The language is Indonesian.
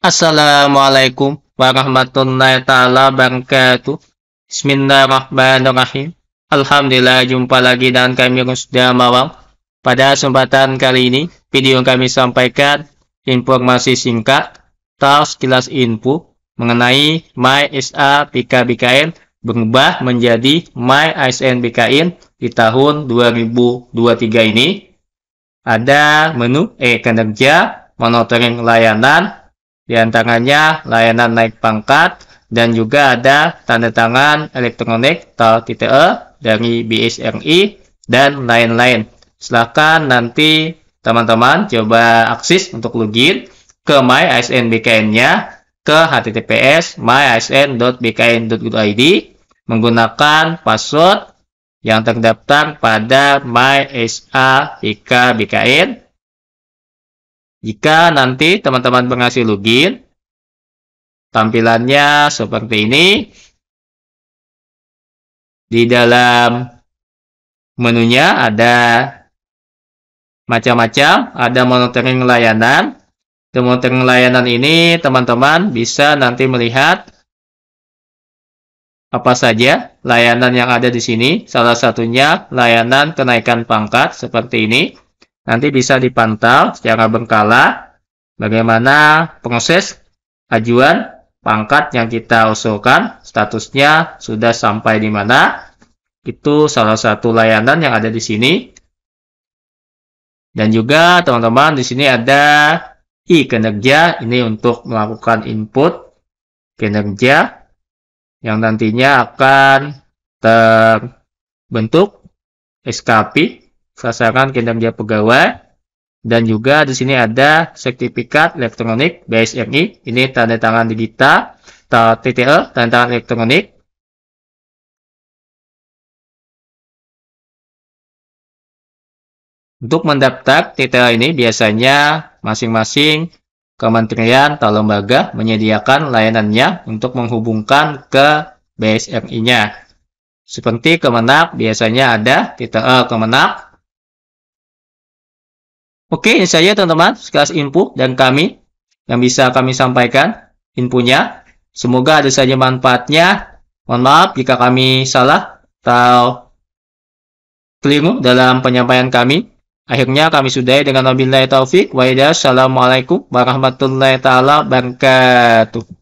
Assalamualaikum warahmatullahi taala wabarakatuh. Bismillahirrahmanirrahim. Alhamdulillah jumpa lagi dengan kami Rusda Mawang. Pada kesempatan kali ini, video yang kami sampaikan informasi singkat atau sekilas info mengenai My SA PKBKN berubah menjadi My ASN BKN di tahun 2023 ini. Ada menu e-kinerja, eh, monitoring layanan, di antaranya layanan naik pangkat dan juga ada tanda tangan elektronik atau TTE dari BSRI dan lain-lain. Silahkan nanti teman-teman coba akses untuk login ke bkn nya ke https myasnbknid menggunakan password yang terdaftar pada MySA BKN jika nanti teman-teman pengasih login, tampilannya seperti ini. Di dalam menunya ada macam-macam, ada monitoring layanan. Di monitoring layanan ini teman-teman bisa nanti melihat apa saja layanan yang ada di sini. Salah satunya layanan kenaikan pangkat seperti ini nanti bisa dipantau secara berkala bagaimana proses ajuan pangkat yang kita usulkan, statusnya sudah sampai di mana. Itu salah satu layanan yang ada di sini. Dan juga teman-teman di sini ada i kinerja ini untuk melakukan input kinerja yang nantinya akan terbentuk SKP sasaran kinerja pegawai, dan juga di sini ada sertifikat elektronik BSMI ini tanda tangan digital, TTE, tanda tangan elektronik, Untuk mendaftar TTL ini biasanya masing-masing kementerian atau lembaga menyediakan layanannya untuk menghubungkan ke bsmi nya Seperti Kemenak biasanya ada TTL Kemenak, Oke, ini saja teman-teman sekelas info dan kami yang bisa kami sampaikan infonya. Semoga ada saja manfaatnya. Mohon maaf jika kami salah atau keliru dalam penyampaian kami. Akhirnya kami sudahi dengan wabillahi taufik wa Assalamualaikum warahmatullahi taala wabarakatuh.